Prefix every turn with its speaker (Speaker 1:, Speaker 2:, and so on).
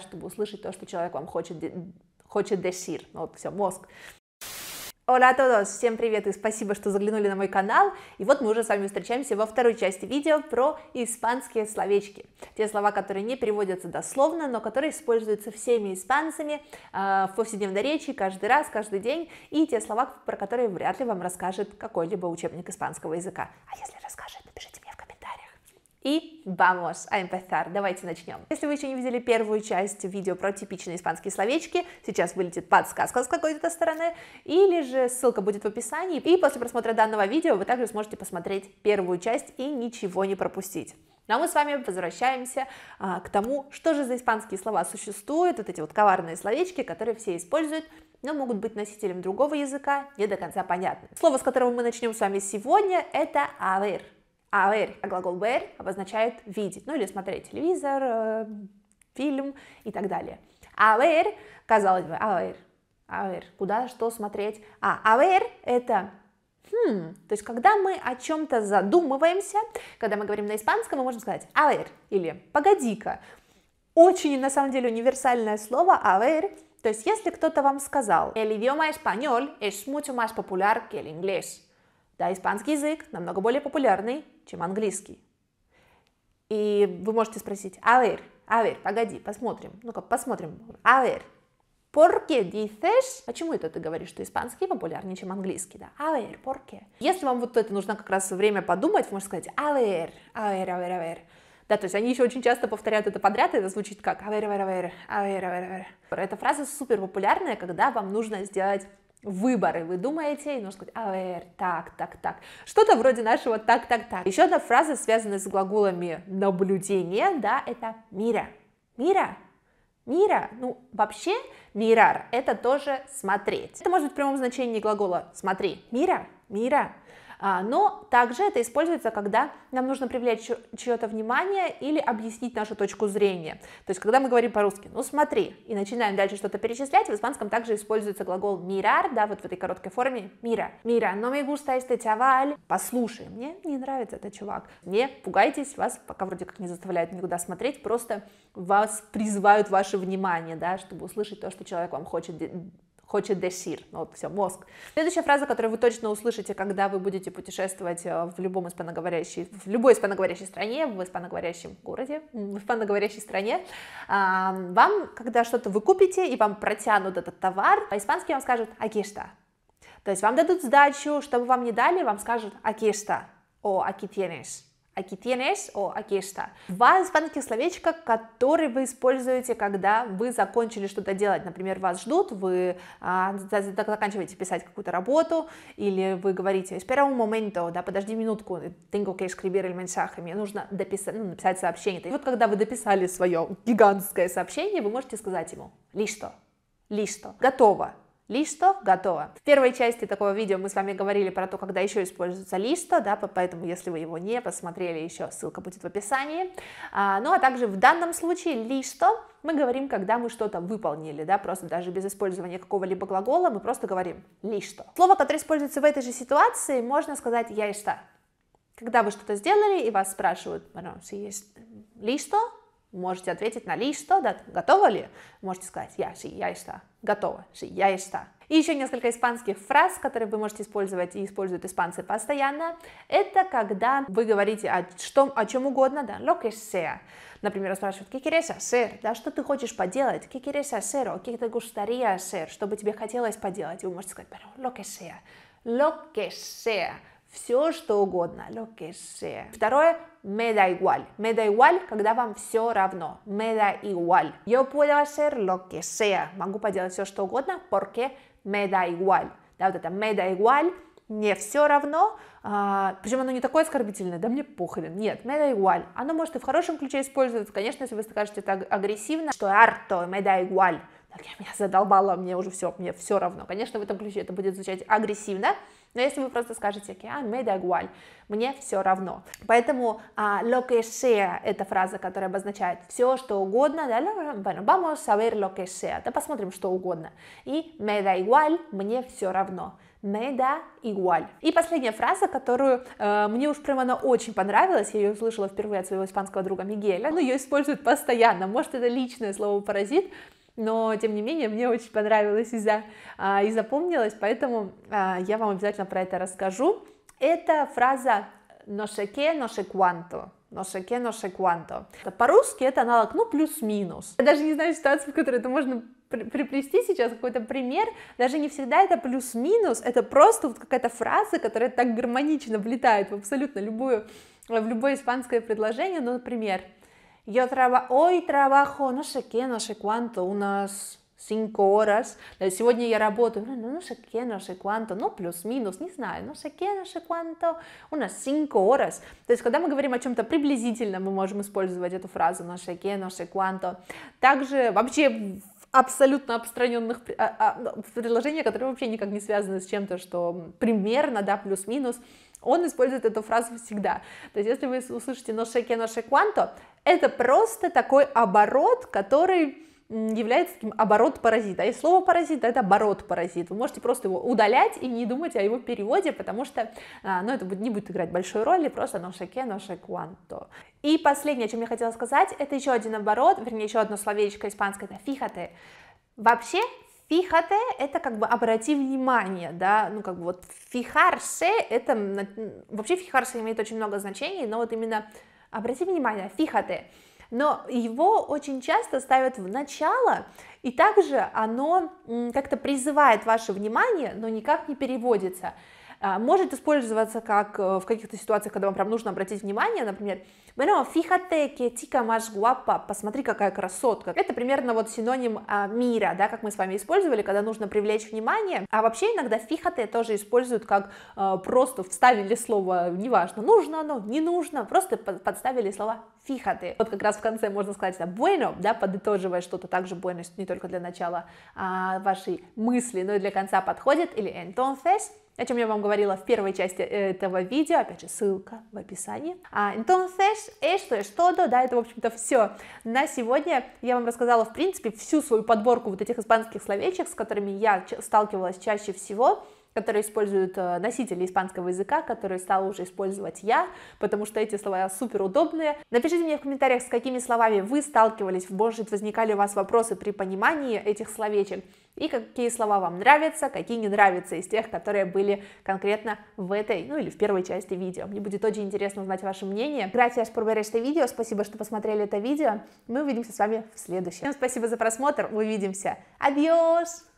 Speaker 1: чтобы услышать то, что человек вам хочет, хочет десир. Ну вот все, мозг. Hola a todos! Всем привет и спасибо, что заглянули на мой канал. И вот мы уже с вами встречаемся во второй части видео про испанские словечки. Те слова, которые не переводятся дословно, но которые используются всеми испанцами э, в повседневной речи каждый раз, каждый день. И те слова, про которые вряд ли вам расскажет какой-либо учебник испанского языка. А если расскажет? И vamos а empezar. Давайте начнем. Если вы еще не видели первую часть видео про типичные испанские словечки, сейчас вылетит подсказка с какой-то стороны, или же ссылка будет в описании. И после просмотра данного видео вы также сможете посмотреть первую часть и ничего не пропустить. Ну а мы с вами возвращаемся а, к тому, что же за испанские слова существуют, вот эти вот коварные словечки, которые все используют, но могут быть носителем другого языка, не до конца понятны. Слово, с которого мы начнем с вами сегодня, это «авер». А ver, а глагол ver обозначает видеть, ну или смотреть телевизор, э, фильм и так далее. А ver, казалось бы, а ver, а ver, куда что смотреть. А, а ver это хм, то есть когда мы о чем-то задумываемся, когда мы говорим на испанском, мы можем сказать а или погоди-ка. Очень, на самом деле, универсальное слово а то есть если кто-то вам сказал, el idioma español es mucho más popular que el inglés, да, испанский язык намного более популярный, чем английский. И вы можете спросить, а ver, a ver, погоди, посмотрим. Ну-ка, посмотрим. A «А ver, ¿por qué dices? Почему это ты говоришь, что испанский популярнее, чем английский, да? A «А ver, ¿por qué? Если вам вот это нужно как раз время подумать, вы можете сказать a ver, a ver, a ver, a ver. Да, то есть они еще очень часто повторяют это подряд, и это звучит как авер, авер, авер, авер, авер, авер. Эта фраза супер популярная, когда вам нужно сделать выборы, вы думаете, и нужно сказать АР, так, так, так. Что-то вроде нашего так, так, так. Еще одна фраза, связанная с глаголами наблюдение, да, это мира. Мира, мира, ну вообще мирар, это тоже смотреть. Это может быть в прямом значении глагола смотри, мира, мира. А, но также это используется, когда нам нужно привлечь чье-то внимание или объяснить нашу точку зрения. То есть, когда мы говорим по-русски, ну смотри, и начинаем дальше что-то перечислять, в испанском также используется глагол mirar, да, вот в этой короткой форме, mira. Mira, no me gusta este chaval. Послушай, мне не нравится этот чувак. Не пугайтесь, вас пока вроде как не заставляют никуда смотреть, просто вас призывают ваше внимание, да, чтобы услышать то, что человек вам хочет хочет десир. Ну, вот все, мозг. Следующая фраза, которую вы точно услышите, когда вы будете путешествовать э, в любом испаноговорящей, в любой испаноговорящей стране, в испаноговорящем городе, в испаноговорящей стране, а, вам, когда что-то вы купите и вам протянут этот товар, по-испански вам скажут «акишта». То есть вам дадут сдачу, чтобы вам не дали, вам скажут «акишта», «о, аки тенешь». Aquí а tienes о aquí а está. Два испанских словечка, которые вы используете, когда вы закончили что-то делать. Например, вас ждут, вы а, заканчиваете писать какую-то работу, или вы говорите «espera un momento», да, подожди минутку, tengo que escribir el mensaje, мне нужно дописать, ну, написать сообщение. И вот когда вы дописали свое гигантское сообщение, вы можете сказать ему «listo», «listo», «готово», Листо готово. В первой части такого видео мы с вами говорили про то, когда еще используется листо, да, поэтому если вы его не посмотрели еще, ссылка будет в описании. А, ну а также в данном случае листо мы говорим, когда мы что-то выполнили, да, просто даже без использования какого-либо глагола, мы просто говорим листо. Слово, которое используется в этой же ситуации, можно сказать я и что. Когда вы что-то сделали и вас спрашивают, bueno, si Можете ответить на лишь что, да, готова ли? Можете сказать я, ши, я и что, готова, ши, я и что. И еще несколько испанских фраз, которые вы можете использовать и используют испанцы постоянно. Это когда вы говорите о, что, о чем угодно, да, lo que sea. Например, спрашивают, ¿qué quieres hacer? Да, что ты хочешь поделать? ¿Qué quieres hacer? ¿O qué te gustaría hacer? Что бы тебе хотелось поделать? И вы можете сказать, pero lo que sea. Lo que sea все что угодно, lo que sea. Второе, me da igual. Me da igual, когда вам все равно. Me da igual. Yo puedo hacer lo que sea. Могу поделать все что угодно, porque me da igual. Да, вот это me da igual, мне все равно, а, причем оно не такое оскорбительное, да мне похрен, нет, me da igual. Оно может и в хорошем ключе использоваться, конечно, если вы скажете это агрессивно, что harto, me da igual, так я меня задолбала, мне уже все, мне все равно. Конечно, в этом ключе это будет звучать агрессивно, но если вы просто скажете que me da igual, мне все равно. Поэтому а, lo que sea, это фраза, которая обозначает все, что угодно, да, ну, bueno, vamos a ver lo que sea, да, посмотрим, что угодно. И me da igual, мне все равно. Me da igual. И последняя фраза, которую э, мне уж прям она очень понравилась, я ее услышала впервые от своего испанского друга Мигеля, но ну, ее используют постоянно, может это личное слово паразит, но тем не менее мне очень понравилось и, за, а, и запомнилось, поэтому а, я вам обязательно про это расскажу. Это фраза «ношеке, ношекуанто». Ношеке, ношекуанто. По-русски это аналог, ну, плюс-минус. Я даже не знаю ситуацию, в которой это можно приплести сейчас какой-то пример, даже не всегда это плюс-минус, это просто вот какая-то фраза, которая так гармонично влетает в абсолютно любую, в любое испанское предложение, ну, например, yo трава, hoy trabajo no sé qué, no sé cuánto, unas cinco horas, сегодня я работаю, ну, ну, no sé qué, no sé cuánto, ну, плюс-минус, не знаю, no sé qué, no sé cuánto, у cinco horas. То есть, когда мы говорим о чем-то приблизительно, мы можем использовать эту фразу no sé qué, no sé cuánto. Также вообще абсолютно обстраненных предложений, а, а, ну, которые вообще никак не связаны с чем-то, что примерно, да, плюс-минус, он использует эту фразу всегда. То есть, если вы услышите «ношеке ноше кванто», это просто такой оборот, который является таким оборот паразита. А и слово паразит это оборот паразит. Вы можете просто его удалять и не думать о его переводе, потому что а, ну, это не будет играть большой роли, просто ношеке, ноше кванто. И последнее, о чем я хотела сказать, это еще один оборот, вернее, еще одно словечко испанское, это фихате. Вообще, Фихате – это как бы обрати внимание, да, ну как бы вот фихарше – это, вообще фихарше имеет очень много значений, но вот именно обрати внимание, фихате, но его очень часто ставят в начало, и также оно как-то призывает ваше внимание, но никак не переводится. А, может использоваться как э, в каких-то ситуациях, когда вам прям нужно обратить внимание, например, «Bueno, fíjate que chica más «Посмотри, какая красотка». Это примерно вот синоним а, мира, да, как мы с вами использовали, когда нужно привлечь внимание. А вообще иногда «fíjate» тоже используют как э, просто вставили слово, неважно, нужно оно, не нужно, просто подставили слова «fíjate». Вот как раз в конце можно сказать да, «bueno», да, подытоживая что-то также «bueno», не только для начала а, вашей мысли, но и для конца подходит, или «entonces», о чем я вам говорила в первой части э, этого видео, опять же, ссылка в описании. А, entonces, esto es todo, да, это, в общем-то, все. На сегодня я вам рассказала, в принципе, всю свою подборку вот этих испанских словечек, с которыми я сталкивалась чаще всего, которые используют э, носители испанского языка, которые стала уже использовать я, потому что эти слова супер удобные. Напишите мне в комментариях, с какими словами вы сталкивались, может, возникали у вас вопросы при понимании этих словечек, и какие слова вам нравятся, какие не нравятся из тех, которые были конкретно в этой, ну или в первой части видео. Мне будет очень интересно узнать ваше мнение. Gracias por ver este видео, спасибо, что посмотрели это видео. Мы увидимся с вами в следующем. Всем спасибо за просмотр, увидимся. Adiós.